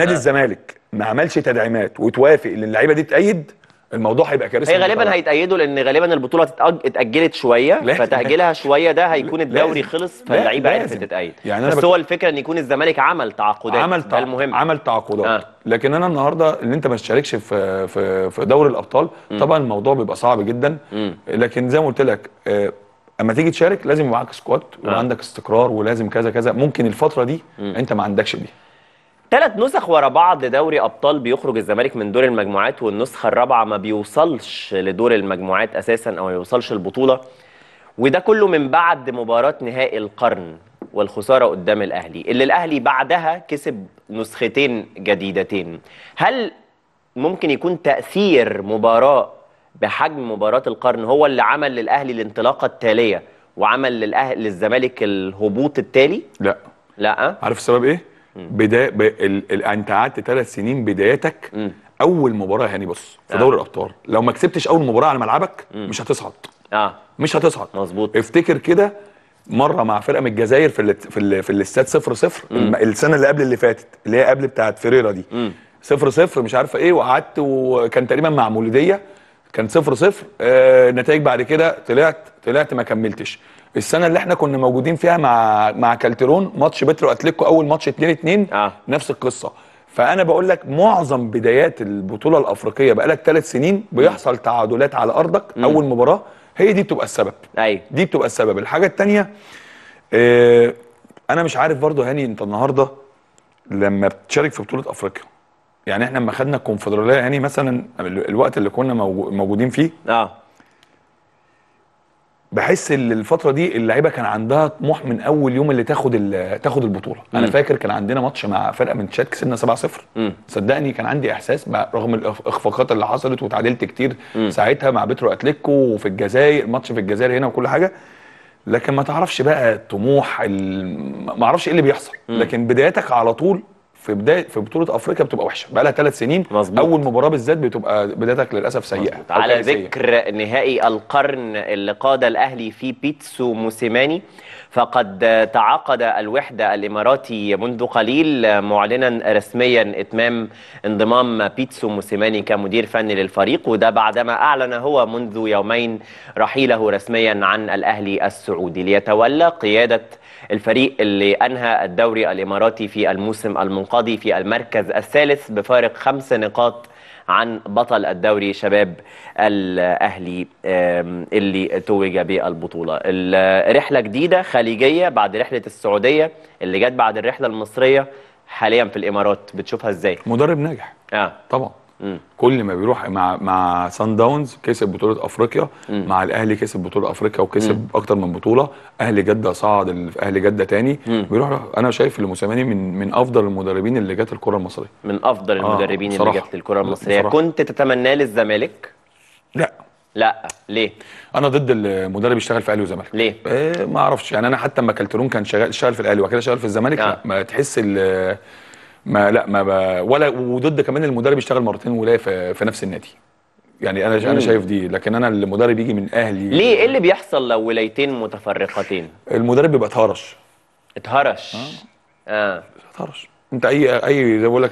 نادي الزمالك ما عملش تدعيمات وتوافق ان اللعيبه دي تأيد الموضوع هيبقى كارثه هي غالبا هيتأيدوا لان غالبا البطوله اتأجلت شويه فتأجيلها شويه ده هيكون الدوري لازم. خلص فاللعيبه عرفت تتأيد يعني بس بك... هو الفكره ان يكون الزمالك عمل تعاقدات عمل تع... المهم عمل تعاقدات آه. لكن انا النهارده ان انت ما تشاركش في في في دوري الابطال م. طبعا الموضوع بيبقى صعب جدا م. لكن زي ما قلت لك آه اما تيجي تشارك لازم يبقى معاك سكواد آه. وعندك استقرار ولازم كذا كذا ممكن الفتره دي م. انت ما عندكش بيها ثلاث نسخ ورا بعض دوري ابطال بيخرج الزمالك من دور المجموعات والنسخه الرابعه ما بيوصلش لدور المجموعات اساسا او ما بيوصلش البطوله وده كله من بعد مباراه نهائي القرن والخساره قدام الاهلي اللي الاهلي بعدها كسب نسختين جديدتين هل ممكن يكون تاثير مباراه بحجم مباراه القرن هو اللي عمل للاهلي الانطلاقه التاليه وعمل للاهلي للزمالك الهبوط التالي لا لا عارف السبب ايه بدايه ال... انت قعدت ثلاث سنين بدايتك م. اول مباراه هاني بص في آه. دوري الابطال لو ما كسبتش اول مباراه على ملعبك م. مش هتصعد اه مش هتصعد مظبوط افتكر كده مره مع فرقه من الجزائر في ال... في ال... في الاستاد 0 0 السنه اللي قبل اللي فاتت اللي هي قبل بتاعه فيريرا دي 0 صفر صفر مش عارفه ايه وقعدت وكان تقريبا مع مولوديه كان صفر صفر آه نتائج بعد كده طلعت طلعت ما كملتش السنه اللي احنا كنا موجودين فيها مع مع كالترون ماتش بترو اتلتيكو اول ماتش 2 2 آه. نفس القصه فانا بقول لك معظم بدايات البطوله الافريقيه بقالك ثلاث سنين بيحصل تعادلات على ارضك م. اول مباراه هي دي بتبقى السبب ايوه دي بتبقى السبب الحاجه الثانيه اه انا مش عارف برضه هاني انت النهارده لما بتشارك في بطوله افريقيا يعني احنا لما خدنا الكونفدراليه يعني مثلا الوقت اللي كنا موجودين فيه اه بحس ان الفتره دي اللعيبه كان عندها طموح من اول يوم اللي تاخد تاخد البطوله مم. انا فاكر كان عندنا ماتش مع فرقه من تشاد كسبنا 7-0 صدقني كان عندي احساس رغم الاخفاقات اللي حصلت وتعادلت كتير مم. ساعتها مع بترو اتليكو وفي الجزائر ماتش في الجزائر هنا وكل حاجه لكن ما تعرفش بقى الطموح ما اعرفش ايه اللي بيحصل مم. لكن بدايتك على طول في بدايه في بطوله افريقيا بتبقى وحشه بقى لها ثلاث سنين مظبوط. اول مباراه بالذات بتبقى بدايتك للاسف سيئه على ذكر نهائي القرن اللي قاد الاهلي في بيتسو موسيماني فقد تعاقد الوحدة الإماراتي منذ قليل معلنا رسميا إتمام انضمام بيتسو موسيماني كمدير فني للفريق وده بعدما أعلن هو منذ يومين رحيله رسميا عن الأهلي السعودي ليتولى قيادة الفريق اللي أنهى الدوري الإماراتي في الموسم المنقطع القاضي في المركز الثالث بفارق خمس نقاط عن بطل الدوري شباب الاهلي اللي توج بالبطوله الرحله جديده خليجيه بعد رحله السعوديه اللي جت بعد الرحله المصريه حاليا في الامارات بتشوفها ازاي مدرب ناجح اه طبعا كل ما بيروح مع مع سان داونز كسب بطوله افريقيا مع الاهلي كسب بطوله افريقيا وكسب اكتر من بطوله اهلي جده صعد اهلي جده تاني مم. بيروح انا شايف الموسيماني من من افضل المدربين اللي جت الكره المصريه من افضل آه المدربين بصراحة. اللي جت الكره المصريه صراحة. كنت تتمناه للزمالك لا لا ليه؟ انا ضد المدرب يشتغل في الاهلي والزمالك ليه؟ إيه ما اعرفش يعني انا حتى لما كالترون كان شغال شغال في الاهلي وبعد كده شغال في الزمالك آه. ما تحس ما لا ما ولا وضد كمان المدرب يشتغل مرتين ولايه في, في نفس النادي يعني انا انا شايف دي لكن انا المدرب يجي من اهلي ليه ايه اللي بيحصل لو ولايتين متفرقتين المدرب بيبقى اتهرش اتهرش اه, آه. اتهرش انت اي اي زي بقول لك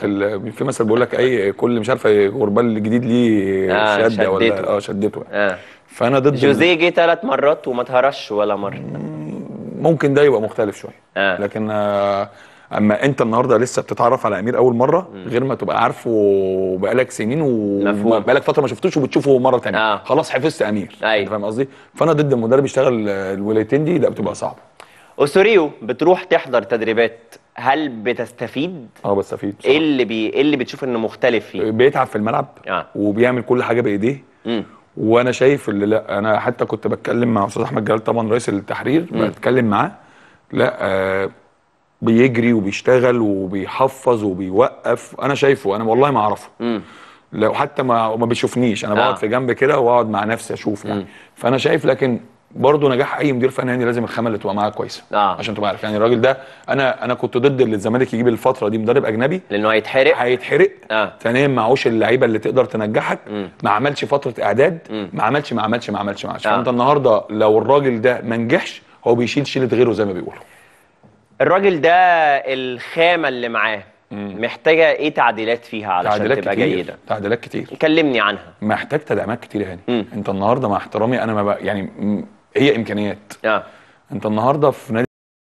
في مثل بقول لك اي كل مش عارف غربال الجديد ليه آه شده شدته. ولا اه شدته آه. فانا ضد جوزيه جه ثلاث مرات وما اتهرش ولا مره ممكن ده يبقى مختلف شويه آه. لكن آه اما انت النهارده لسه بتتعرف على امير اول مره غير ما تبقى عارفه بقالك سنين وبقالك فتره ما شفتوش وبتشوفه مره ثانيه آه. خلاص حفظت امير أيوه. انت فاهم قصدي فانا ضد المدرب يشتغل الولايتين دي لا بتبقى صعبه اسوريو بتروح تحضر تدريبات هل بتستفيد؟ اه بستفيد ايه اللي بي... ايه اللي بتشوف انه مختلف فيه؟ بيتعب في الملعب آه. وبيعمل كل حاجه بايديه مم. وانا شايف اللي لا انا حتى كنت بتكلم مع استاذ احمد جلال طبعا رئيس التحرير بتكلم معاه لا آه بيجري وبيشتغل وبيحفظ وبيوقف انا شايفه انا والله ما اعرفه لو حتى ما ما بيشوفنيش انا آه. بقعد في جنب كده واقعد مع نفسي اشوف يعني فانا شايف لكن برضه نجاح اي مدير فني لازم الخامه اللي تبقى معاه كويسه آه. عشان تبقى عارف يعني الراجل ده انا انا كنت ضد ان الزمالك يجيب الفتره دي مدرب اجنبي لانه هيتحرق هيتحرق آه. ثانيا معهوش اللعيبه اللي تقدر تنجحك م. ما عملش فتره اعداد م. ما عملش ما عملش ما عملش ما عملش آه. فانت النهارده لو الراجل ده ما نجحش هو بيشيل شيله غيره زي ما بيقولوا الراجل ده الخامه اللي معاه محتاجه ايه تعديلات فيها علشان تعديلات تبقى كتير. جيده تعديلات كتير كلمني عنها محتاج تدعيمات كتير هاني انت النهارده مع احترامي انا ما بقى يعني هي امكانيات اه انت النهارده في نادي